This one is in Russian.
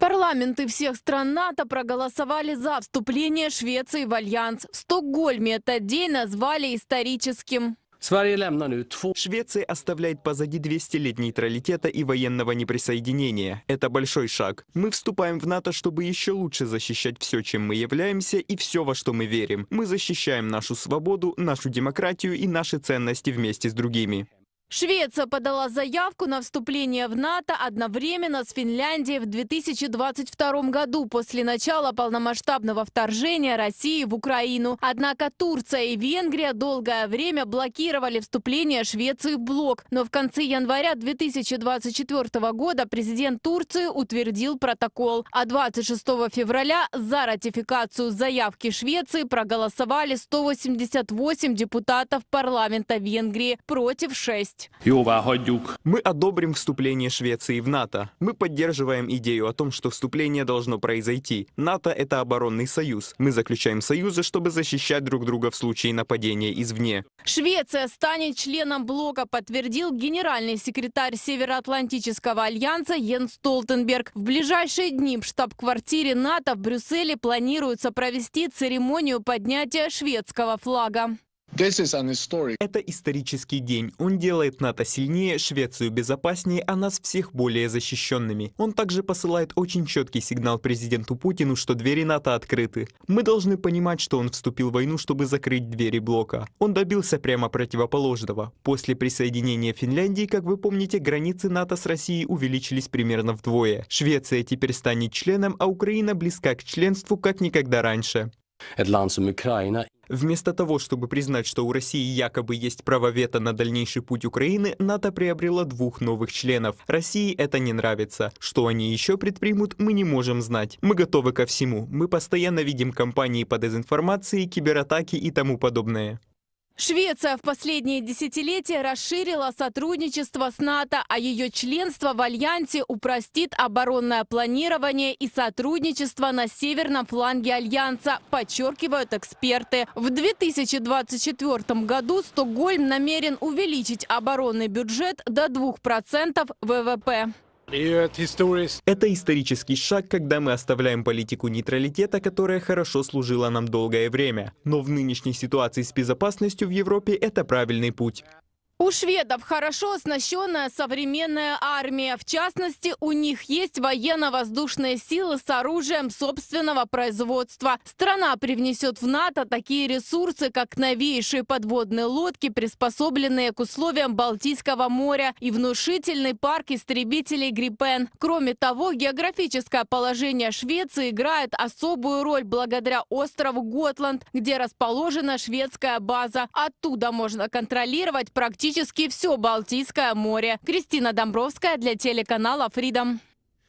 Парламенты всех стран НАТО проголосовали за вступление Швеции в альянс. В Стокгольме этот день назвали историческим. Швеция оставляет позади 200 лет нейтралитета и военного неприсоединения. Это большой шаг. Мы вступаем в НАТО, чтобы еще лучше защищать все, чем мы являемся, и все, во что мы верим. Мы защищаем нашу свободу, нашу демократию и наши ценности вместе с другими. Швеция подала заявку на вступление в НАТО одновременно с Финляндией в 2022 году после начала полномасштабного вторжения России в Украину. Однако Турция и Венгрия долгое время блокировали вступление Швеции в блок. Но в конце января 2024 года президент Турции утвердил протокол. А 26 февраля за ратификацию заявки Швеции проголосовали 188 депутатов парламента Венгрии против 6 есть. Мы одобрим вступление Швеции в НАТО. Мы поддерживаем идею о том, что вступление должно произойти. НАТО — это оборонный союз. Мы заключаем союзы, чтобы защищать друг друга в случае нападения извне. Швеция станет членом блока, подтвердил генеральный секретарь Североатлантического альянса Йен Столтенберг. В ближайшие дни в штаб-квартире НАТО в Брюсселе планируется провести церемонию поднятия шведского флага. Это исторический день. Он делает НАТО сильнее, Швецию безопаснее, а нас всех более защищенными. Он также посылает очень четкий сигнал президенту Путину, что двери НАТО открыты. Мы должны понимать, что он вступил в войну, чтобы закрыть двери блока. Он добился прямо противоположного. После присоединения Финляндии, как вы помните, границы НАТО с Россией увеличились примерно вдвое. Швеция теперь станет членом, а Украина близка к членству как никогда раньше. Ett land som Вместо того, чтобы признать, что у России якобы есть право вето на дальнейший путь Украины, НАТО приобрело двух новых членов. России это не нравится. Что они еще предпримут, мы не можем знать. Мы готовы ко всему. Мы постоянно видим кампании по дезинформации, кибератаки и тому подобное. Швеция в последние десятилетия расширила сотрудничество с НАТО, а ее членство в Альянсе упростит оборонное планирование и сотрудничество на северном фланге Альянса, подчеркивают эксперты. В 2024 году Стокгольм намерен увеличить оборонный бюджет до 2% ВВП. Это исторический шаг, когда мы оставляем политику нейтралитета, которая хорошо служила нам долгое время. Но в нынешней ситуации с безопасностью в Европе это правильный путь. У шведов хорошо оснащенная современная армия. В частности, у них есть военно-воздушные силы с оружием собственного производства. Страна привнесет в НАТО такие ресурсы, как новейшие подводные лодки, приспособленные к условиям Балтийского моря и внушительный парк истребителей «Гриппен». Кроме того, географическое положение Швеции играет особую роль благодаря острову Готланд, где расположена шведская база. Оттуда можно контролировать практически практически все Балтийское море. Кристина Домбровская для телеканала Freedom.